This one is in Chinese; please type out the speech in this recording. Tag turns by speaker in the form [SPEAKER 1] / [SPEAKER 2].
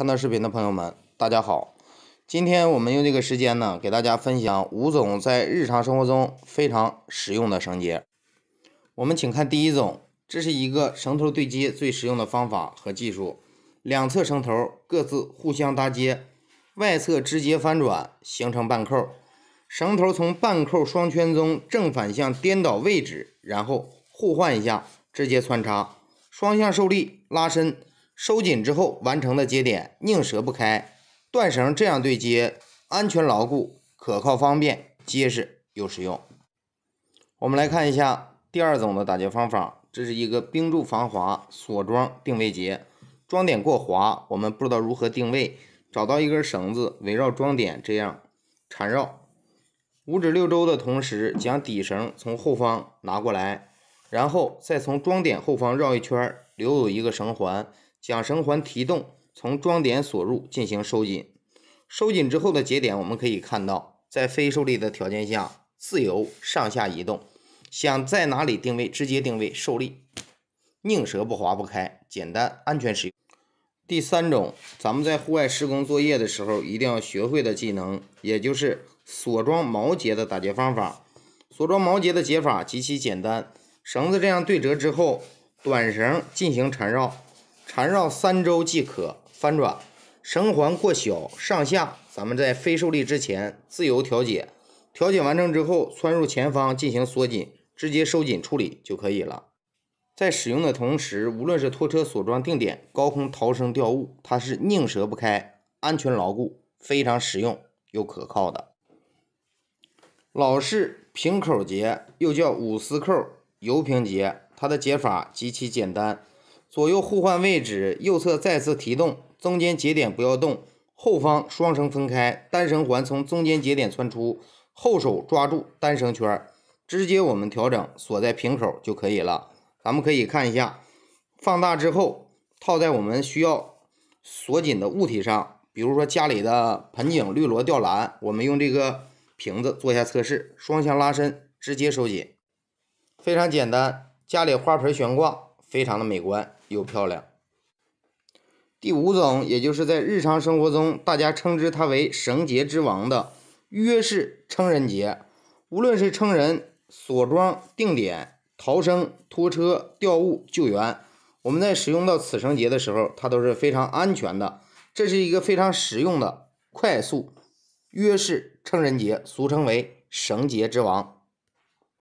[SPEAKER 1] 看到视频的朋友们，大家好！今天我们用这个时间呢，给大家分享五种在日常生活中非常实用的绳结。我们请看第一种，这是一个绳头对接最实用的方法和技术。两侧绳头各自互相搭接，外侧直接翻转形成半扣，绳头从半扣双圈中正反向颠倒位置，然后互换一下，直接穿插，双向受力拉伸。收紧之后完成的节点宁折不开，断绳这样对接安全牢固、可靠方便、结实又实用。我们来看一下第二种的打结方法，这是一个冰柱防滑锁桩定位结。桩点过滑，我们不知道如何定位，找到一根绳子围绕桩点这样缠绕，五指六周的同时，将底绳从后方拿过来，然后再从桩点后方绕一圈，留有一个绳环。将绳环提动，从装点锁入进行收紧。收紧之后的节点，我们可以看到，在非受力的条件下自由上下移动。想在哪里定位，直接定位。受力，宁折不滑不开，简单安全使用。第三种，咱们在户外施工作业的时候，一定要学会的技能，也就是锁装毛结的打结方法。锁装毛结的结法极其简单，绳子这样对折之后，短绳进行缠绕。缠绕三周即可翻转，绳环过小上下，咱们在非受力之前自由调节，调节完成之后穿入前方进行锁紧，直接收紧处理就可以了。在使用的同时，无论是拖车锁装定点、高空逃生吊物，它是宁折不开，安全牢固，非常实用又可靠的。老式平口结又叫五丝扣油瓶结，它的解法极其简单。左右互换位置，右侧再次提动，中间节点不要动，后方双绳分开，单绳环从中间节点穿出，后手抓住单绳圈，直接我们调整锁在瓶口就可以了。咱们可以看一下，放大之后套在我们需要锁紧的物体上，比如说家里的盆景、绿萝、吊兰，我们用这个瓶子做一下测试，双向拉伸直接收紧，非常简单，家里花盆悬挂。非常的美观又漂亮。第五种，也就是在日常生活中大家称之它为绳结之王的约式撑人结。无论是撑人、锁桩、定点、逃生、拖车、吊物、救援，我们在使用到此绳结的时候，它都是非常安全的。这是一个非常实用的快速约式称人结，俗称为绳结之王。